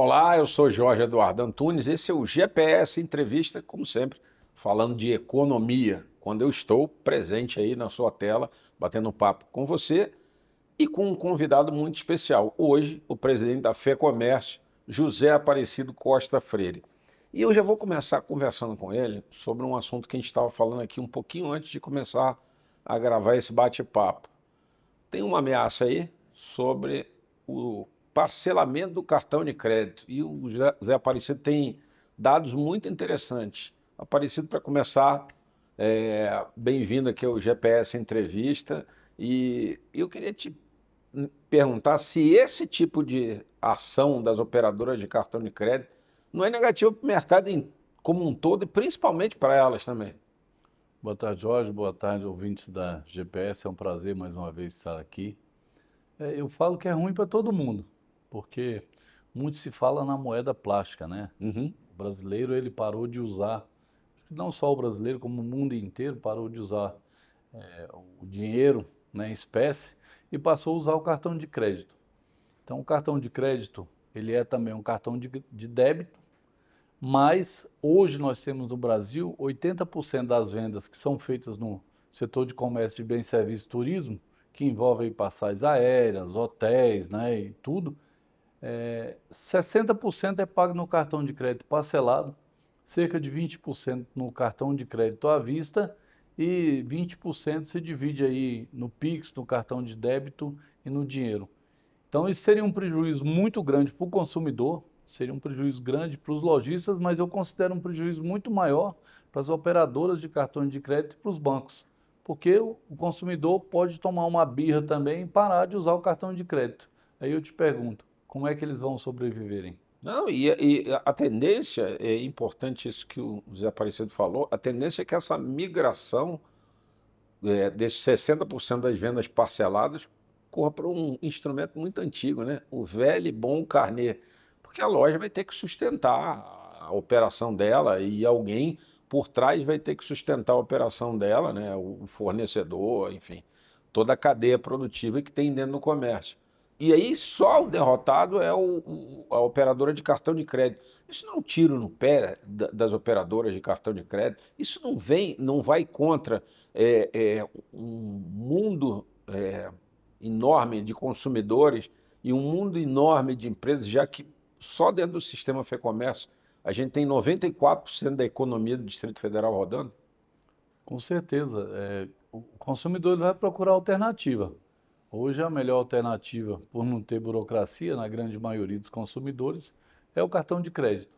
Olá, eu sou Jorge Eduardo Antunes, esse é o GPS Entrevista, como sempre, falando de economia, quando eu estou presente aí na sua tela, batendo um papo com você e com um convidado muito especial. Hoje, o presidente da FEComércio, José Aparecido Costa Freire. E eu já vou começar conversando com ele sobre um assunto que a gente estava falando aqui um pouquinho antes de começar a gravar esse bate-papo. Tem uma ameaça aí sobre o parcelamento do cartão de crédito. E o Zé Aparecido tem dados muito interessantes. Aparecido, para começar, é, bem-vindo aqui ao GPS Entrevista. E eu queria te perguntar se esse tipo de ação das operadoras de cartão de crédito não é negativo para o mercado em, como um todo e principalmente para elas também. Boa tarde, Jorge. Boa tarde, ouvintes da GPS. É um prazer mais uma vez estar aqui. É, eu falo que é ruim para todo mundo porque muito se fala na moeda plástica, né? Uhum. O brasileiro ele parou de usar, não só o brasileiro, como o mundo inteiro parou de usar é, o dinheiro né, em espécie e passou a usar o cartão de crédito. Então, o cartão de crédito ele é também um cartão de, de débito, mas hoje nós temos no Brasil 80% das vendas que são feitas no setor de comércio de bens, serviços e turismo, que envolvem passagens aéreas, hotéis né, e tudo, é, 60% é pago no cartão de crédito parcelado, cerca de 20% no cartão de crédito à vista e 20% se divide aí no Pix, no cartão de débito e no dinheiro. Então isso seria um prejuízo muito grande para o consumidor, seria um prejuízo grande para os lojistas, mas eu considero um prejuízo muito maior para as operadoras de cartões de crédito e para os bancos, porque o consumidor pode tomar uma birra também e parar de usar o cartão de crédito. Aí eu te pergunto, como é que eles vão sobreviverem? Não, e, e, a tendência, é importante isso que o Zé Aparecido falou, a tendência é que essa migração é, desses 60% das vendas parceladas corra para um instrumento muito antigo, né? o velho e bom carnê. Porque a loja vai ter que sustentar a operação dela e alguém por trás vai ter que sustentar a operação dela, né? o fornecedor, enfim, toda a cadeia produtiva que tem dentro do comércio. E aí só o derrotado é o, o, a operadora de cartão de crédito. Isso não é um tiro no pé das operadoras de cartão de crédito. Isso não vem, não vai contra é, é, um mundo é, enorme de consumidores e um mundo enorme de empresas, já que só dentro do sistema fe-comércio a gente tem 94% da economia do Distrito Federal rodando. Com certeza. É, o consumidor vai procurar alternativa. Hoje a melhor alternativa, por não ter burocracia na grande maioria dos consumidores, é o cartão de crédito.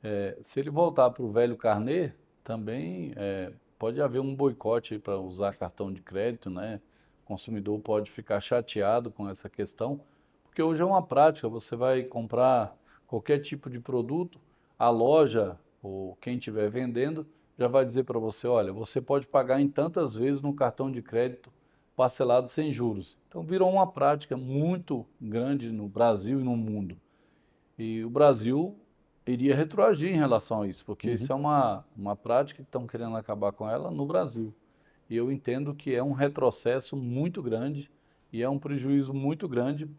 É, se ele voltar para o velho carnê, também é, pode haver um boicote para usar cartão de crédito, né? O consumidor pode ficar chateado com essa questão, porque hoje é uma prática, você vai comprar qualquer tipo de produto, a loja ou quem estiver vendendo já vai dizer para você, olha, você pode pagar em tantas vezes no cartão de crédito parcelado sem juros. Então virou uma prática muito grande no Brasil e no mundo. E o Brasil iria retroagir em relação a isso, porque uhum. isso é uma, uma prática que estão querendo acabar com ela no Brasil. E eu entendo que é um retrocesso muito grande e é um prejuízo muito grande,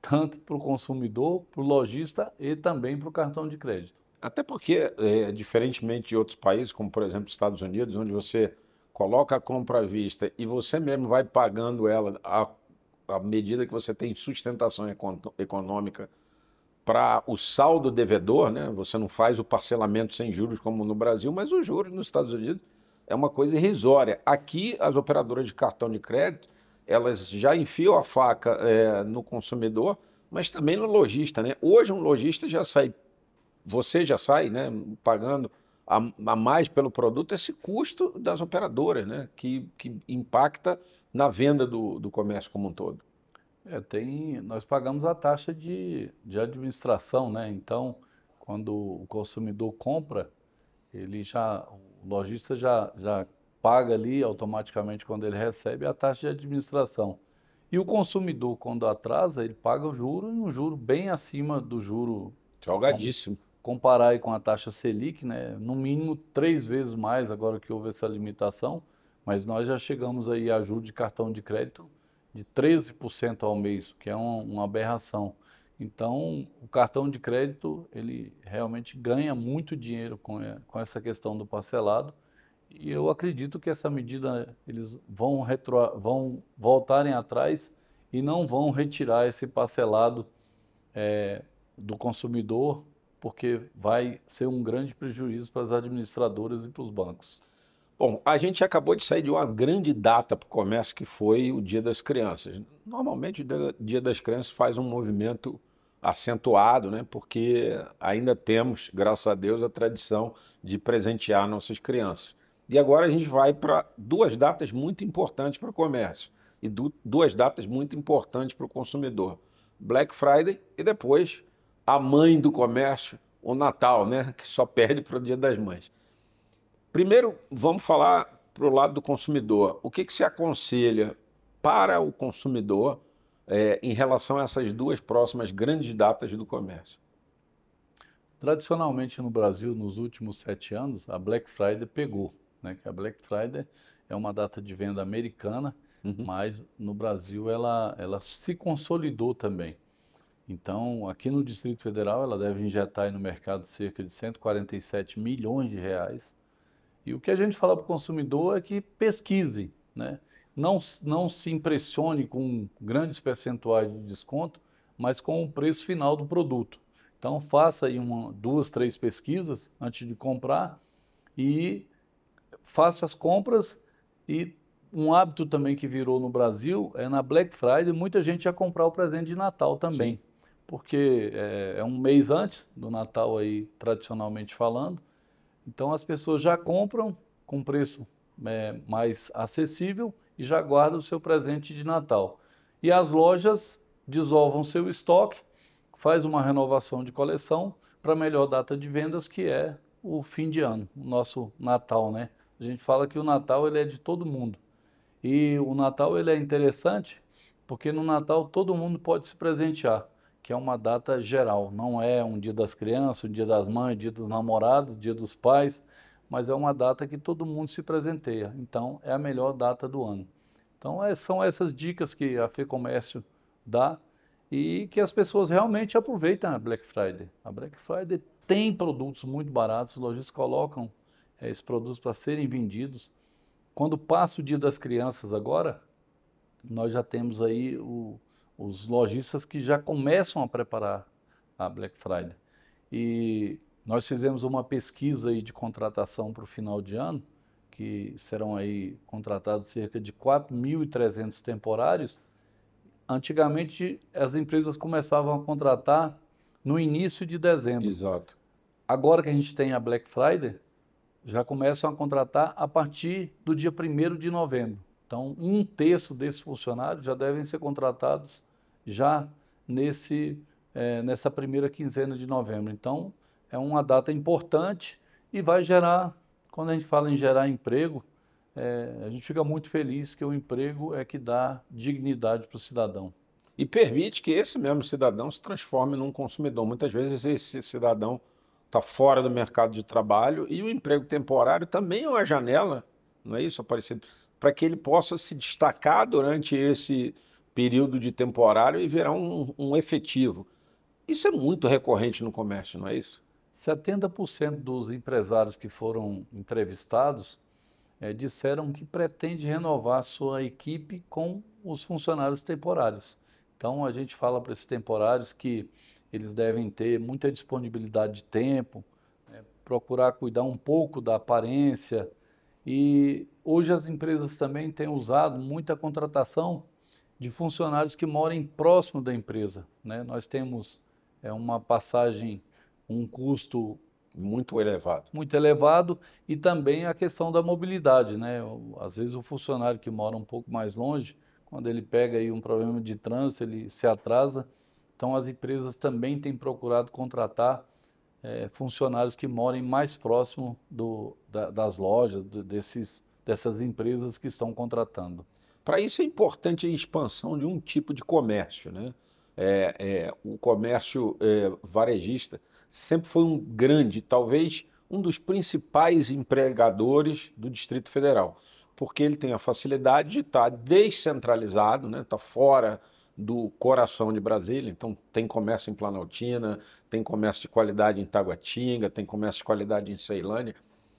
tanto para o consumidor, para o lojista e também para o cartão de crédito. Até porque, é, diferentemente de outros países, como por exemplo os Estados Unidos, onde você coloca a compra à vista e você mesmo vai pagando ela à, à medida que você tem sustentação econômica para o saldo devedor, né? Você não faz o parcelamento sem juros como no Brasil, mas o juros nos Estados Unidos é uma coisa irrisória. Aqui as operadoras de cartão de crédito elas já enfiam a faca é, no consumidor, mas também no lojista, né? Hoje um lojista já sai, você já sai, né? Pagando a, a mais pelo produto, esse custo das operadoras, né? que, que impacta na venda do, do comércio como um todo. É, tem, nós pagamos a taxa de, de administração, né? Então, quando o consumidor compra, ele já, o lojista já, já paga ali automaticamente quando ele recebe a taxa de administração. E o consumidor, quando atrasa, ele paga o juro, um juro bem acima do juro. Salgadíssimo comparar aí com a taxa Selic, né, no mínimo três vezes mais agora que houve essa limitação, mas nós já chegamos aí a ajuda de cartão de crédito de 13% ao mês, que é uma, uma aberração. Então, o cartão de crédito, ele realmente ganha muito dinheiro com, com essa questão do parcelado, e eu acredito que essa medida, eles vão, retro, vão voltarem atrás e não vão retirar esse parcelado é, do consumidor porque vai ser um grande prejuízo para as administradoras e para os bancos. Bom, a gente acabou de sair de uma grande data para o comércio, que foi o Dia das Crianças. Normalmente, o Dia das Crianças faz um movimento acentuado, né? porque ainda temos, graças a Deus, a tradição de presentear nossas crianças. E agora a gente vai para duas datas muito importantes para o comércio e duas datas muito importantes para o consumidor: Black Friday e depois a mãe do comércio, o Natal, né? que só perde para o Dia das Mães. Primeiro, vamos falar para o lado do consumidor. O que, que se aconselha para o consumidor é, em relação a essas duas próximas grandes datas do comércio? Tradicionalmente no Brasil, nos últimos sete anos, a Black Friday pegou. Né? Que a Black Friday é uma data de venda americana, uhum. mas no Brasil ela, ela se consolidou também. Então, aqui no Distrito Federal, ela deve injetar no mercado cerca de 147 milhões de reais. E o que a gente fala para o consumidor é que pesquise, né? não, não se impressione com grandes percentuais de desconto, mas com o preço final do produto. Então faça aí uma, duas, três pesquisas antes de comprar e faça as compras. E um hábito também que virou no Brasil é na Black Friday muita gente ia comprar o presente de Natal também. Sim porque é, é um mês antes do Natal aí, tradicionalmente falando. Então as pessoas já compram com preço é, mais acessível e já guardam o seu presente de Natal. E as lojas desovam seu estoque, faz uma renovação de coleção para a melhor data de vendas, que é o fim de ano, o nosso Natal, né? A gente fala que o Natal ele é de todo mundo. E o Natal ele é interessante porque no Natal todo mundo pode se presentear que é uma data geral, não é um dia das crianças, um dia das mães, dia dos namorados, dia dos pais, mas é uma data que todo mundo se presenteia. Então, é a melhor data do ano. Então, é, são essas dicas que a Fê Comércio dá e que as pessoas realmente aproveitam a Black Friday. A Black Friday tem produtos muito baratos, os lojistas colocam é, esses produtos para serem vendidos. Quando passa o Dia das Crianças agora, nós já temos aí o os lojistas que já começam a preparar a Black Friday. E nós fizemos uma pesquisa aí de contratação para o final de ano, que serão aí contratados cerca de 4.300 temporários. Antigamente, as empresas começavam a contratar no início de dezembro. Exato. Agora que a gente tem a Black Friday, já começam a contratar a partir do dia 1 de novembro. Então, um terço desses funcionários já devem ser contratados já nesse, é, nessa primeira quinzena de novembro. Então, é uma data importante e vai gerar, quando a gente fala em gerar emprego, é, a gente fica muito feliz que o emprego é que dá dignidade para o cidadão. E permite que esse mesmo cidadão se transforme num consumidor. Muitas vezes esse cidadão está fora do mercado de trabalho e o emprego temporário também é uma janela, não é isso, Aparecido? Para que ele possa se destacar durante esse período de temporário e virar um, um efetivo. Isso é muito recorrente no comércio, não é isso? 70% dos empresários que foram entrevistados é, disseram que pretende renovar sua equipe com os funcionários temporários. Então a gente fala para esses temporários que eles devem ter muita disponibilidade de tempo, né, procurar cuidar um pouco da aparência. E hoje as empresas também têm usado muita contratação de funcionários que morem próximo da empresa. Né? Nós temos é, uma passagem, um custo muito elevado. Muito elevado e também a questão da mobilidade, né? Às vezes o funcionário que mora um pouco mais longe, quando ele pega aí um problema de trânsito, ele se atrasa. Então as empresas também têm procurado contratar é, funcionários que morem mais próximo do, da, das lojas, do, desses, dessas empresas que estão contratando. Para isso é importante a expansão de um tipo de comércio. Né? É, é, o comércio é, varejista sempre foi um grande, talvez um dos principais empregadores do Distrito Federal, porque ele tem a facilidade de estar tá descentralizado, né? está fora do coração de Brasília, então tem comércio em Planaltina, tem comércio de qualidade em Taguatinga, tem comércio de qualidade em Ceilândia,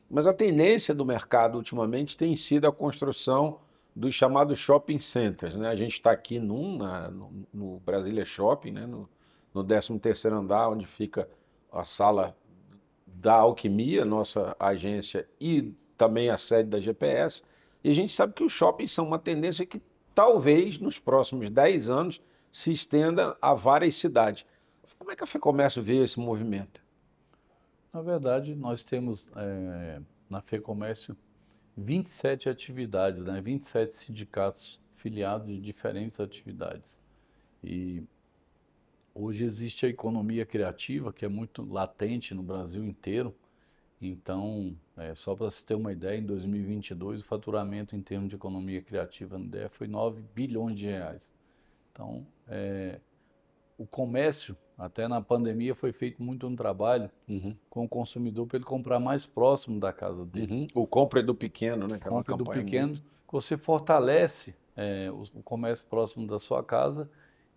mas a tendência do mercado ultimamente tem sido a construção dos chamados shopping centers. Né? A gente está aqui num, na, no, no Brasília Shopping, né? no, no 13º andar, onde fica a sala da Alquimia, nossa agência, e também a sede da GPS. E a gente sabe que os shoppings são uma tendência que talvez nos próximos 10 anos se estenda a várias cidades. Como é que a FEComércio vê esse movimento? Na verdade, nós temos é, na FEComércio 27 atividades, né? 27 sindicatos filiados de diferentes atividades. E hoje existe a economia criativa, que é muito latente no Brasil inteiro. Então, é, só para se ter uma ideia, em 2022 o faturamento em termos de economia criativa no DF foi 9 bilhões de reais. Então, é, o comércio até na pandemia foi feito muito um trabalho uhum. com o consumidor para ele comprar mais próximo da casa dele. Uhum. O compra é do pequeno, né? Aquela é compra do pequeno, muito... você fortalece é, o, o comércio próximo da sua casa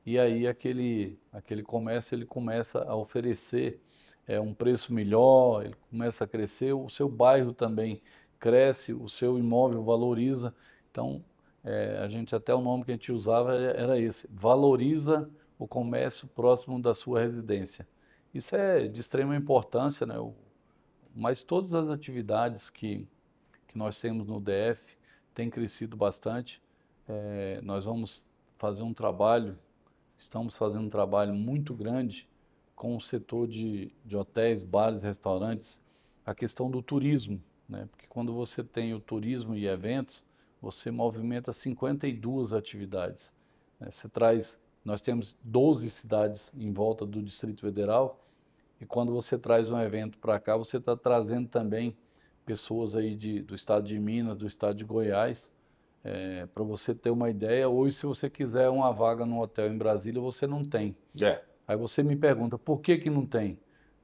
e aí aquele, aquele comércio ele começa a oferecer é, um preço melhor, ele começa a crescer, o seu bairro também cresce, o seu imóvel valoriza. Então, é, a gente até o nome que a gente usava era esse, valoriza o comércio próximo da sua residência. Isso é de extrema importância, né? mas todas as atividades que, que nós temos no DF têm crescido bastante. É, nós vamos fazer um trabalho, estamos fazendo um trabalho muito grande com o setor de, de hotéis, bares, restaurantes, a questão do turismo, né? porque quando você tem o turismo e eventos, você movimenta 52 atividades. Né? Você traz nós temos 12 cidades em volta do Distrito Federal e quando você traz um evento para cá, você está trazendo também pessoas aí de, do estado de Minas, do estado de Goiás, é, para você ter uma ideia. Hoje, se você quiser uma vaga num hotel em Brasília, você não tem. É. Aí você me pergunta, por que, que não tem?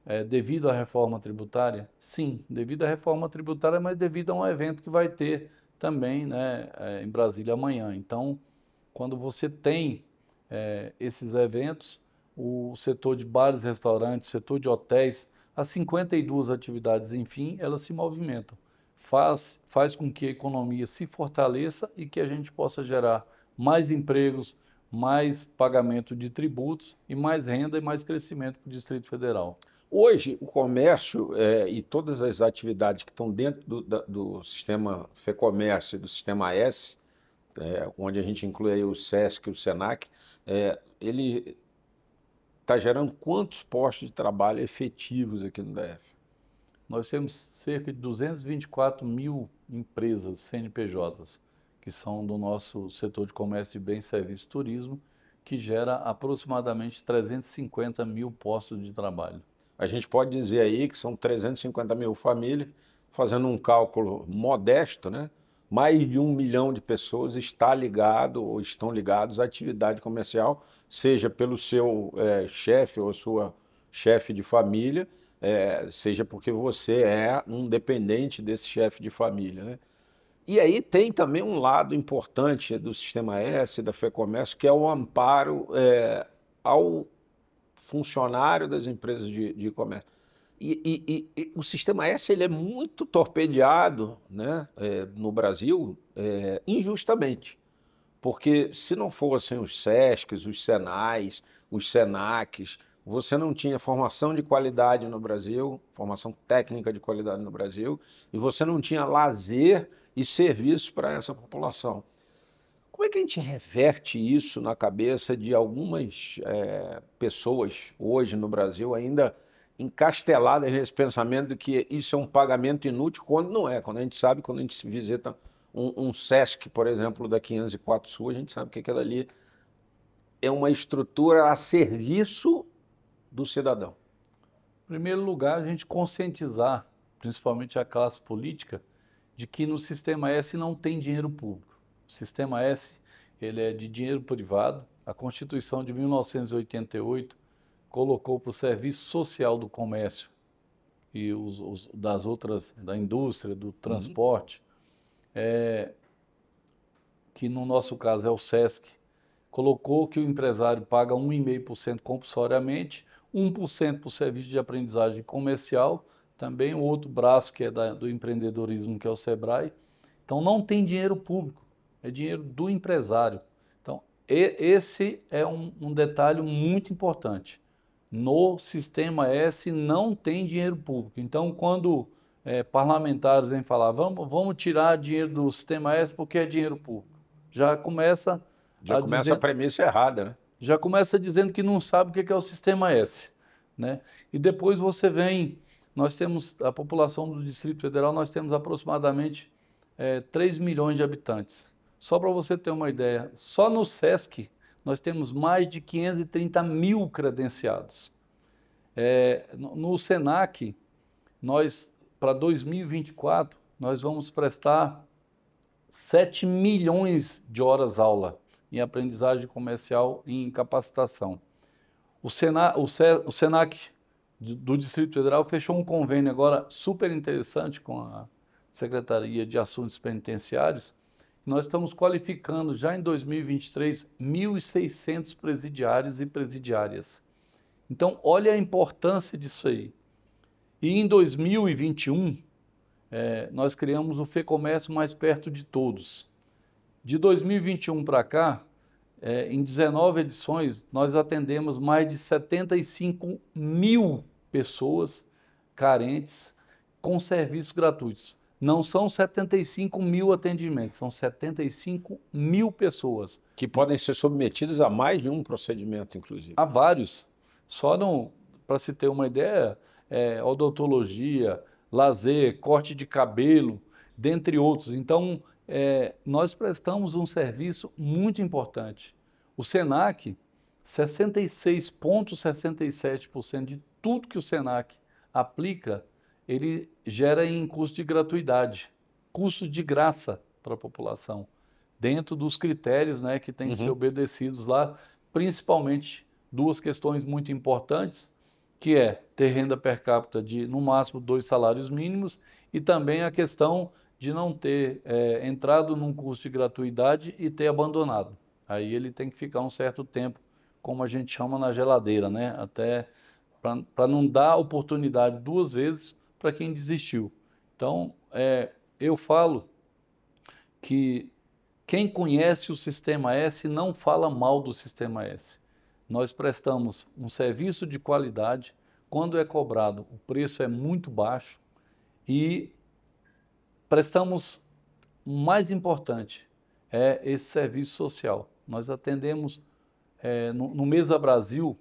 É, devido à reforma tributária? Sim, devido à reforma tributária, mas devido a um evento que vai ter também né, é, em Brasília amanhã. Então, quando você tem é, esses eventos, o setor de bares, restaurantes, setor de hotéis, as 52 atividades, enfim, elas se movimentam. Faz, faz com que a economia se fortaleça e que a gente possa gerar mais empregos, mais pagamento de tributos e mais renda e mais crescimento para o Distrito Federal. Hoje, o comércio é, e todas as atividades que estão dentro do, do sistema FEComércio e do sistema S é, onde a gente inclui o SESC, o SENAC, é, ele está gerando quantos postos de trabalho efetivos aqui no DF? Nós temos cerca de 224 mil empresas CNPJs, que são do nosso setor de comércio de bens, serviços e turismo, que gera aproximadamente 350 mil postos de trabalho. A gente pode dizer aí que são 350 mil famílias, fazendo um cálculo modesto, né? mais de um milhão de pessoas está ligado ou estão ligados à atividade comercial, seja pelo seu é, chefe ou sua chefe de família, é, seja porque você é um dependente desse chefe de família. Né? E aí tem também um lado importante do Sistema S, da FEComércio, que é o amparo é, ao funcionário das empresas de, de comércio. E, e, e, o sistema S ele é muito torpedeado né, é, no Brasil é, injustamente, porque se não fossem os SESCs, os SENAIs, os SENACs, você não tinha formação de qualidade no Brasil, formação técnica de qualidade no Brasil, e você não tinha lazer e serviço para essa população. Como é que a gente reverte isso na cabeça de algumas é, pessoas hoje no Brasil ainda? encasteladas nesse pensamento de que isso é um pagamento inútil, quando não é. Quando a gente sabe, quando a gente visita um, um SESC, por exemplo, da 504 Sul, a gente sabe que aquela ali é uma estrutura a serviço do cidadão. Em primeiro lugar, a gente conscientizar, principalmente a classe política, de que no sistema S não tem dinheiro público. O sistema S ele é de dinheiro privado. A Constituição de 1988 colocou para o serviço social do comércio e os, os, das outras, da indústria, do uhum. transporte, uhum. é, que no nosso caso é o SESC, colocou que o empresário paga 1,5% compulsoriamente, 1% para o serviço de aprendizagem comercial, também o outro braço que é da, do empreendedorismo, que é o SEBRAE. Então não tem dinheiro público, é dinheiro do empresário. Então e, esse é um, um detalhe muito importante no sistema S não tem dinheiro público. Então, quando é, parlamentares vêm falar, vamos, vamos tirar dinheiro do sistema S porque é dinheiro público, já começa. Já a começa dizer, a premissa errada, né? Já começa dizendo que não sabe o é que é o sistema S. Né? E depois você vem, nós temos, a população do Distrito Federal, nós temos aproximadamente é, 3 milhões de habitantes. Só para você ter uma ideia, só no SESC nós temos mais de 530 mil credenciados. É, no SENAC, nós, para 2024, nós vamos prestar 7 milhões de horas-aula em aprendizagem comercial e em capacitação. O, o, Se, o SENAC do Distrito Federal fechou um convênio agora super interessante com a Secretaria de Assuntos Penitenciários, nós estamos qualificando já em 2023 1.600 presidiários e presidiárias. Então, olha a importância disso aí. E em 2021, é, nós criamos o FEComércio mais perto de todos. De 2021 para cá, é, em 19 edições, nós atendemos mais de 75 mil pessoas carentes com serviços gratuitos não são 75 mil atendimentos, são 75 mil pessoas. Que podem ser submetidas a mais de um procedimento, inclusive. A vários. Só não, para se ter uma ideia, é, odontologia, lazer, corte de cabelo, dentre outros. Então, é, nós prestamos um serviço muito importante. O SENAC, 66,67% de tudo que o SENAC aplica ele gera em custo de gratuidade, custo de graça para a população, dentro dos critérios né, que têm que ser uhum. obedecidos lá, principalmente duas questões muito importantes, que é ter renda per capita de, no máximo, dois salários mínimos e também a questão de não ter é, entrado num curso de gratuidade e ter abandonado. Aí ele tem que ficar um certo tempo, como a gente chama na geladeira, né? Até para não dar oportunidade duas vezes para quem desistiu. Então, é, eu falo que quem conhece o sistema S não fala mal do sistema S. Nós prestamos um serviço de qualidade, quando é cobrado, o preço é muito baixo e prestamos, mais importante, é esse serviço social. Nós atendemos é, no, no Mesa Brasil,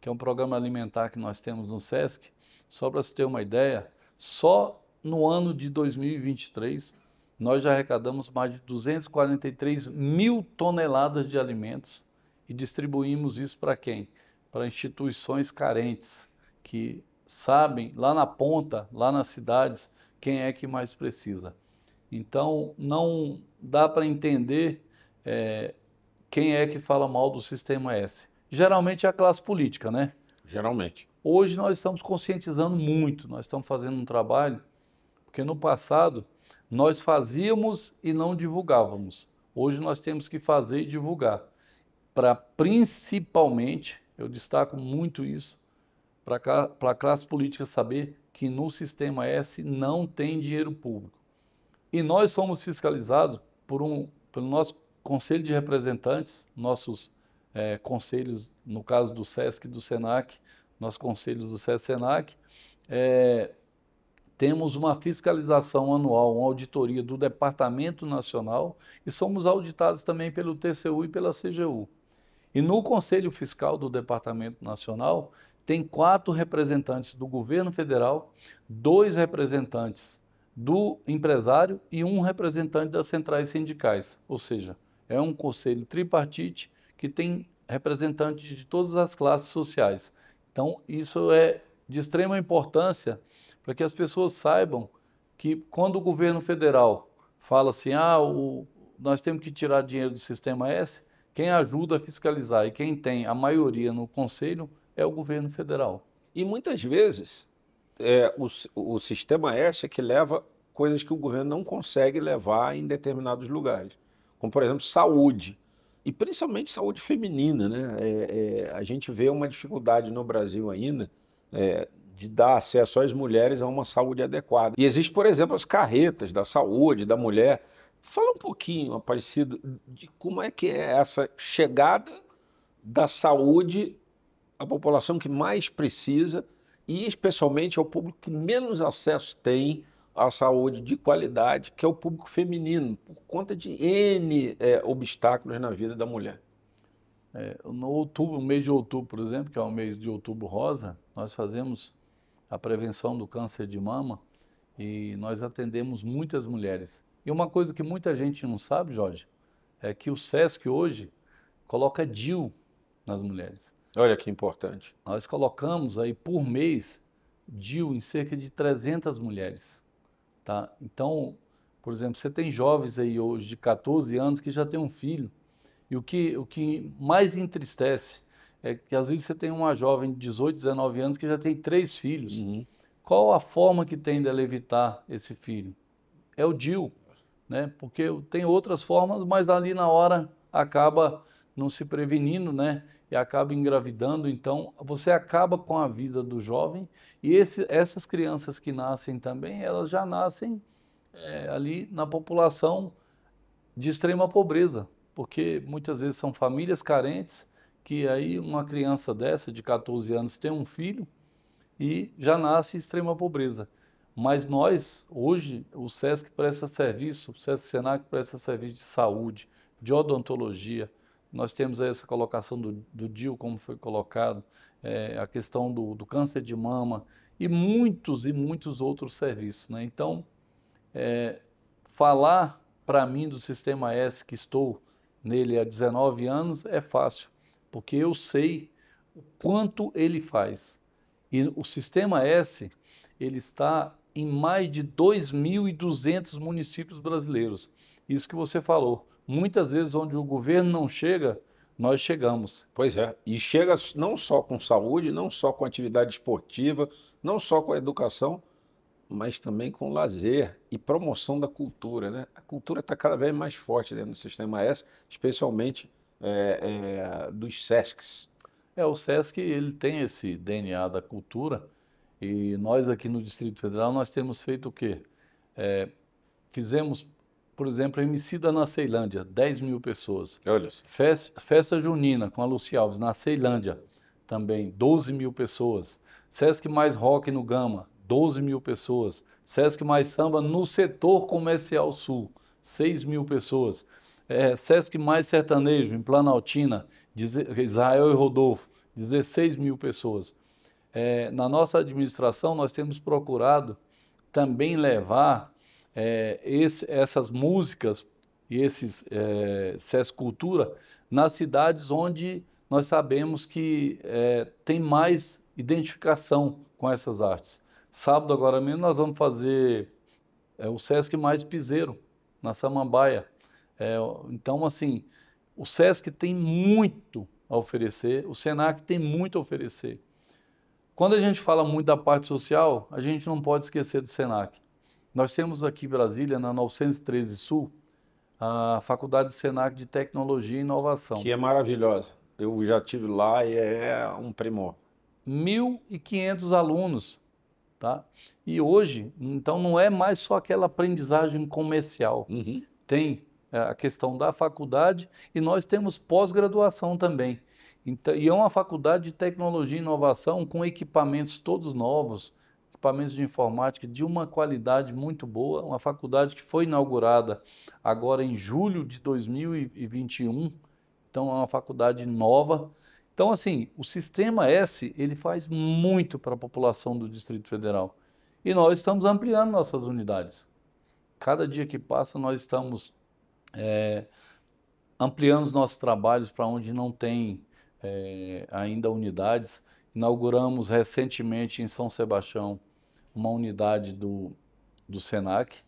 que é um programa alimentar que nós temos no SESC, só para se ter uma ideia, só no ano de 2023, nós já arrecadamos mais de 243 mil toneladas de alimentos e distribuímos isso para quem? Para instituições carentes, que sabem lá na ponta, lá nas cidades, quem é que mais precisa. Então, não dá para entender é, quem é que fala mal do sistema S. Geralmente é a classe política, né? Geralmente. Hoje nós estamos conscientizando muito, nós estamos fazendo um trabalho, porque no passado nós fazíamos e não divulgávamos. Hoje nós temos que fazer e divulgar. Para principalmente, eu destaco muito isso, para a classe política saber que no sistema S não tem dinheiro público. E nós somos fiscalizados por um, pelo nosso Conselho de Representantes, nossos é, conselhos, no caso do SESC e do SENAC, nosso conselho do SESENAC, é, temos uma fiscalização anual, uma auditoria do Departamento Nacional e somos auditados também pelo TCU e pela CGU. E no Conselho Fiscal do Departamento Nacional tem quatro representantes do governo federal, dois representantes do empresário e um representante das centrais sindicais. Ou seja, é um conselho tripartite que tem representantes de todas as classes sociais. Então, isso é de extrema importância para que as pessoas saibam que quando o governo federal fala assim, ah, o, nós temos que tirar dinheiro do sistema S, quem ajuda a fiscalizar e quem tem a maioria no conselho é o governo federal. E muitas vezes é, o, o sistema S é que leva coisas que o governo não consegue levar em determinados lugares, como por exemplo saúde e principalmente saúde feminina. Né? É, é, a gente vê uma dificuldade no Brasil ainda é, de dar acesso às mulheres a uma saúde adequada. E existe, por exemplo, as carretas da saúde da mulher. Fala um pouquinho, Aparecido, de como é que é essa chegada da saúde à população que mais precisa e especialmente ao público que menos acesso tem à saúde de qualidade, que é o público feminino, por conta de N é, obstáculos na vida da mulher. É, no outubro, no mês de outubro, por exemplo, que é o mês de outubro rosa, nós fazemos a prevenção do câncer de mama e nós atendemos muitas mulheres. E uma coisa que muita gente não sabe, Jorge, é que o SESC hoje coloca DIL nas mulheres. Olha que importante. Nós colocamos aí por mês DIL em cerca de 300 mulheres. Tá? Então, por exemplo, você tem jovens aí hoje de 14 anos que já tem um filho. E o que, o que mais entristece é que às vezes você tem uma jovem de 18, 19 anos que já tem três filhos. Uhum. Qual a forma que tem dela evitar esse filho? É o DIL, né? Porque tem outras formas, mas ali na hora acaba não se prevenindo, né? e acaba engravidando, então você acaba com a vida do jovem e esse, essas crianças que nascem também, elas já nascem é, ali na população de extrema pobreza, porque muitas vezes são famílias carentes que aí uma criança dessa de 14 anos tem um filho e já nasce em extrema pobreza. Mas nós, hoje, o SESC presta serviço, o SESC Senac presta serviço de saúde, de odontologia, nós temos essa colocação do, do DIL, como foi colocado, é, a questão do, do, câncer de mama e muitos e muitos outros serviços. Né? Então, é, falar para mim do Sistema S, que estou nele há 19 anos, é fácil, porque eu sei o quanto ele faz. E o Sistema S, ele está em mais de 2.200 municípios brasileiros. Isso que você falou, muitas vezes onde o governo não chega, nós chegamos. Pois é, e chega não só com saúde, não só com atividade esportiva, não só com a educação, mas também com lazer e promoção da cultura. Né? A cultura está cada vez mais forte dentro né, do sistema S, especialmente é, é, dos SESCs. É, o SESC ele tem esse DNA da cultura e nós aqui no Distrito Federal nós temos feito o quê? É, fizemos por exemplo, Emicida na Ceilândia, 10 mil pessoas. Olha. Festa, Festa Junina com a Luci Alves na Ceilândia, também 12 mil pessoas. Sesc mais Rock no Gama, 12 mil pessoas. Sesc mais Samba no setor comercial sul, 6 mil pessoas. É, Sesc mais Sertanejo em Planaltina, Israel e Rodolfo, 16 mil pessoas. É, na nossa administração, nós temos procurado também levar é, esse, essas músicas e esses é, Cultura nas cidades onde nós sabemos que é, tem mais identificação com essas artes. Sábado agora mesmo nós vamos fazer é, o Sesc mais piseiro, na Samambaia. É, então, assim, o Sesc tem muito a oferecer, o Senac tem muito a oferecer. Quando a gente fala muito da parte social, a gente não pode esquecer do Senac. Nós temos aqui em Brasília, na 913 Sul, a Faculdade Senac de Tecnologia e Inovação. Que é maravilhosa. Eu já tive lá e é um primor. 1.500 alunos, tá? E hoje, então, não é mais só aquela aprendizagem comercial. Uhum. Tem é, a questão da faculdade e nós temos pós-graduação também. Então, e é uma faculdade de tecnologia e inovação com equipamentos todos novos, equipamentos de informática de uma qualidade muito boa, uma faculdade que foi inaugurada agora em julho de 2021, então é uma faculdade nova. Então, assim, o sistema S ele faz muito para a população do Distrito Federal e nós estamos ampliando nossas unidades. Cada dia que passa, nós estamos é, ampliando os nossos trabalhos para onde não tem é, ainda unidades. Inauguramos recentemente em São Sebastião uma unidade do, do SENAC.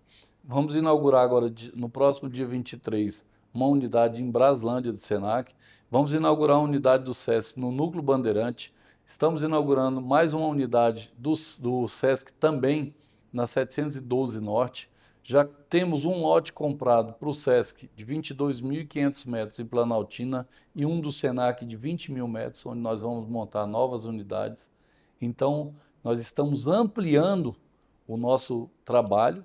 Vamos inaugurar agora, no próximo dia 23, uma unidade em Braslândia do SENAC. Vamos inaugurar uma unidade do SESC no Núcleo Bandeirante. Estamos inaugurando mais uma unidade do, do SESC também na 712 Norte. Já temos um lote comprado para o SESC de 22.500 metros em Planaltina e um do SENAC de 20 mil metros, onde nós vamos montar novas unidades. Então, nós estamos ampliando o nosso trabalho,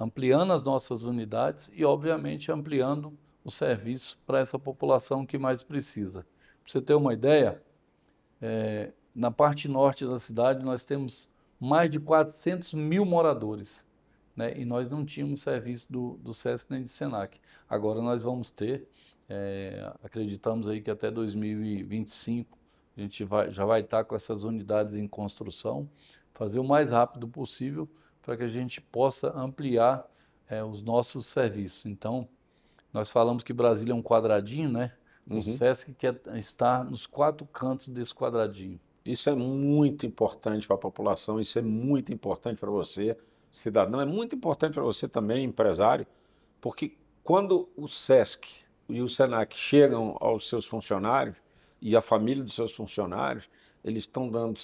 ampliando as nossas unidades e, obviamente, ampliando o serviço para essa população que mais precisa. Para você ter uma ideia, é, na parte norte da cidade nós temos mais de 400 mil moradores. Né? E nós não tínhamos serviço do, do SESC nem do SENAC. Agora nós vamos ter, é, acreditamos aí que até 2025 a gente vai, já vai estar tá com essas unidades em construção, fazer o mais rápido possível para que a gente possa ampliar é, os nossos serviços. Então, nós falamos que Brasília é um quadradinho, né? O uhum. SESC quer é, estar nos quatro cantos desse quadradinho. Isso é muito importante para a população, isso é muito importante para você, cidadão, é muito importante para você também, empresário, porque quando o SESC e o SENAC chegam aos seus funcionários, e a família dos seus funcionários, eles estão dando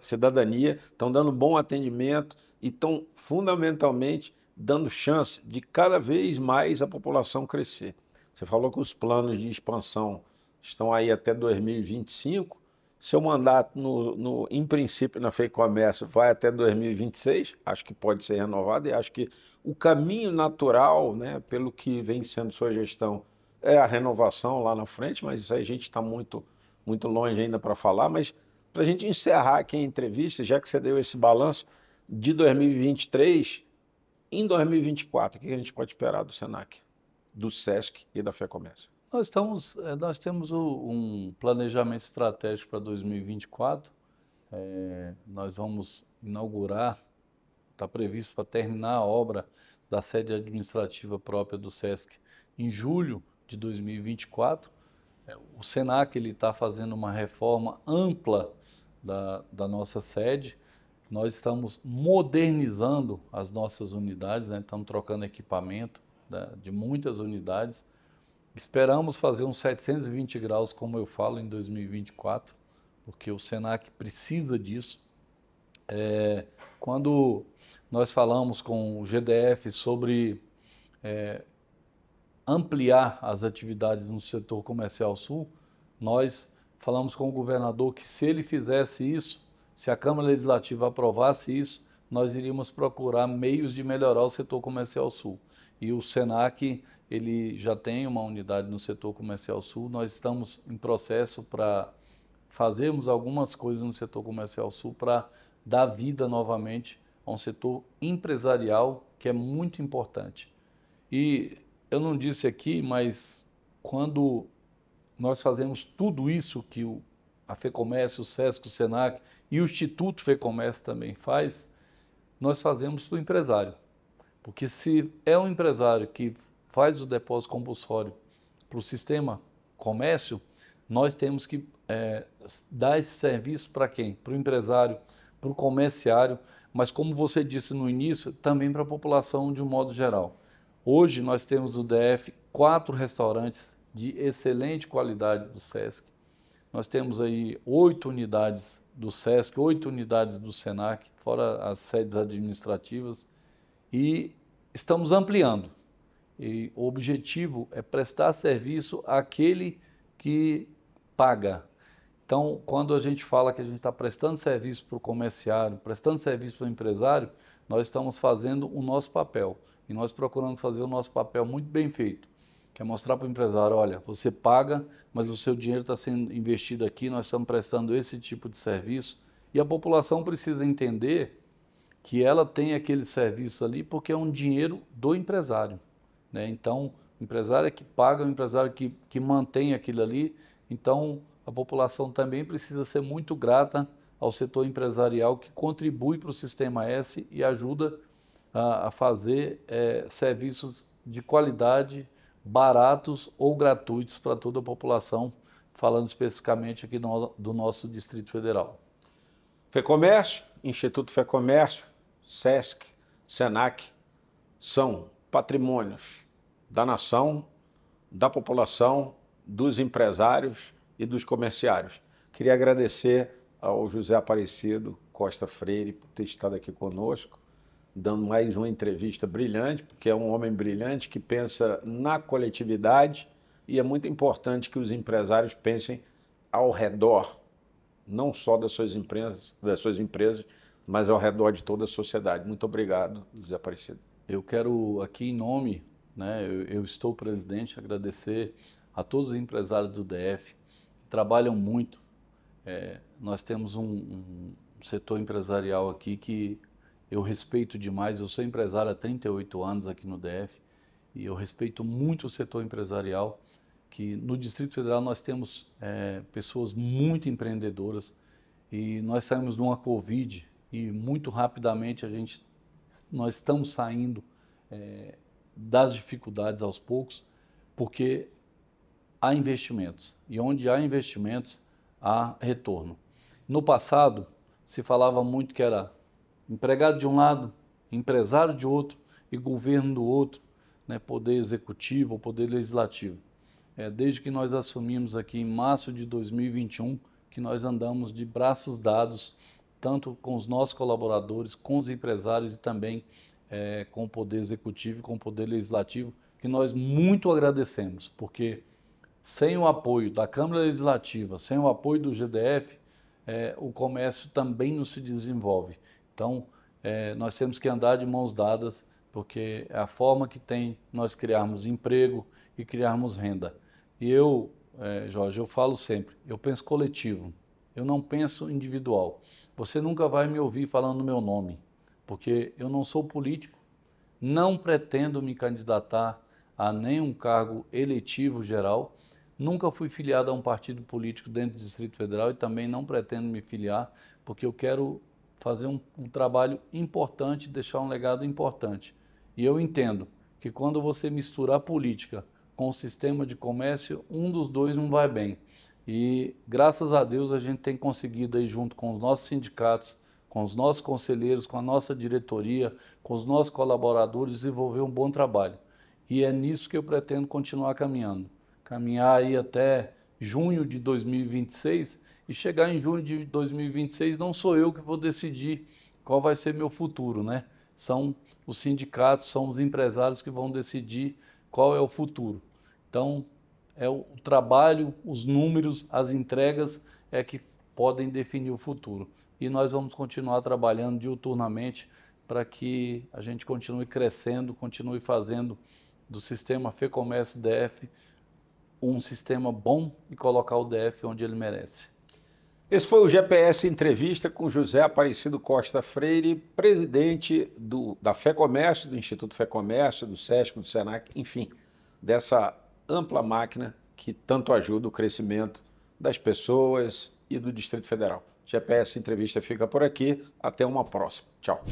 cidadania, estão dando bom atendimento e estão fundamentalmente dando chance de cada vez mais a população crescer. Você falou que os planos de expansão estão aí até 2025. Seu mandato, no, no, em princípio, na FEI Comércio vai até 2026, acho que pode ser renovado e acho que o caminho natural, né, pelo que vem sendo sua gestão, é a renovação lá na frente, mas isso aí a gente está muito, muito longe ainda para falar. Mas para a gente encerrar aqui a entrevista, já que você deu esse balanço de 2023, em 2024, o que a gente pode esperar do SENAC, do SESC e da FEComércio? Nós, estamos, eh, nós temos um planejamento estratégico para 2024. É, nós vamos inaugurar, está previsto para terminar a obra da sede administrativa própria do SESC em julho de 2024, é, o Senac ele está fazendo uma reforma ampla da, da, nossa sede. Nós estamos modernizando as nossas unidades, né? estamos trocando equipamento né? de muitas unidades. Esperamos fazer uns 720 graus, como eu falo, em 2024, porque o Senac precisa disso. É, quando nós falamos com o GDF sobre é, ampliar as atividades no setor comercial sul, nós falamos com o governador que se ele fizesse isso, se a Câmara Legislativa aprovasse isso, nós iríamos procurar meios de melhorar o setor comercial sul. E o Senac, ele já tem uma unidade no setor comercial sul, nós estamos em processo para fazermos algumas coisas no setor comercial sul para dar vida novamente a um setor empresarial que é muito importante. E eu não disse aqui, mas quando nós fazemos tudo isso que o, a FEComércio, o SESC, o SENAC e o Instituto FEComércio também faz, nós fazemos para o empresário. Porque se é um empresário que faz o depósito compulsório para o sistema comércio, nós temos que é, dar esse serviço para quem? Para o empresário, para o comerciário, mas como você disse no início, também para a população de um modo geral. Hoje nós temos no DF quatro restaurantes de excelente qualidade do SESC. Nós temos aí oito unidades do SESC, oito unidades do SENAC, fora as sedes administrativas, e estamos ampliando. E o objetivo é prestar serviço àquele que paga. Então, quando a gente fala que a gente está prestando serviço para o comerciário, prestando serviço para o empresário, nós estamos fazendo o nosso papel. E nós procuramos fazer o nosso papel muito bem feito, que é mostrar para o empresário, olha, você paga, mas o seu dinheiro está sendo investido aqui, nós estamos prestando esse tipo de serviço. E a população precisa entender que ela tem aquele serviço ali porque é um dinheiro do empresário. Né? Então, o empresário é que paga, o empresário é que, que mantém aquilo ali. Então, a população também precisa ser muito grata ao setor empresarial que contribui para o Sistema S e ajuda a, a fazer é, serviços de qualidade, baratos ou gratuitos para toda a população, falando especificamente aqui no, do nosso Distrito Federal. FEComércio, Instituto FEComércio, SESC, SENAC são patrimônios da nação, da população, dos empresários e dos comerciários. Queria agradecer ao José Aparecido Costa Freire por ter estado aqui conosco dando mais uma entrevista brilhante, porque é um homem brilhante que pensa na coletividade e é muito importante que os empresários pensem ao redor, não só das suas empresas, das suas empresas mas ao redor de toda a sociedade. Muito obrigado, desaparecido. Eu quero aqui em nome, né, eu, eu estou presidente, agradecer a todos os empresários do DF que trabalham muito. É, nós temos um, um setor empresarial aqui que eu respeito demais. Eu sou empresário há 38 anos aqui no DF e eu respeito muito o setor empresarial. Que no Distrito Federal nós temos é, pessoas muito empreendedoras e nós saímos de uma Covid e muito rapidamente a gente nós estamos saindo é, das dificuldades aos poucos porque há investimentos e onde há investimentos há retorno. No passado se falava muito que era empregado de um lado, empresário de outro e governo do outro, né, poder executivo ou poder legislativo. É, desde que nós assumimos aqui em março de 2021, que nós andamos de braços dados, tanto com os nossos colaboradores, com os empresários e também é, com o Poder Executivo e com o Poder Legislativo, que nós muito agradecemos, porque sem o apoio da Câmara Legislativa, sem o apoio do GDF, é, o comércio também não se desenvolve. Então, é, nós temos que andar de mãos dadas, porque é a forma que tem nós criarmos emprego e criarmos renda. E eu, é, Jorge, eu falo sempre, eu penso coletivo, eu não penso individual. Você nunca vai me ouvir falando meu nome, porque eu não sou político, não pretendo me candidatar a nenhum cargo eletivo geral, nunca fui filiado a um partido político dentro do Distrito Federal e também não pretendo me filiar, porque eu quero fazer um, um trabalho importante, deixar um legado importante. E eu entendo que quando você mistura a política com o sistema de comércio, um dos dois não vai bem. E graças a Deus a gente tem conseguido aí junto com os nossos sindicatos, com os nossos conselheiros, com a nossa diretoria, com os nossos colaboradores desenvolver um bom trabalho. E é nisso que eu pretendo continuar caminhando. Caminhar aí até junho de 2026 e chegar em junho de 2026 não sou eu que vou decidir qual vai ser meu futuro, né? São os sindicatos, são os empresários que vão decidir qual é o futuro. Então, é o trabalho, os números, as entregas é que podem definir o futuro. E nós vamos continuar trabalhando diuturnamente para que a gente continue crescendo, continue fazendo do sistema Fê Comércio DF um sistema bom e colocar o DF onde ele merece. Esse foi o GPS Entrevista com José Aparecido Costa Freire, presidente do, da Fé Comércio, do Instituto Fé Comércio, do SESC, do SENAC, enfim, dessa ampla máquina que tanto ajuda o crescimento das pessoas e do Distrito Federal. GPS Entrevista fica por aqui. Até uma próxima. Tchau.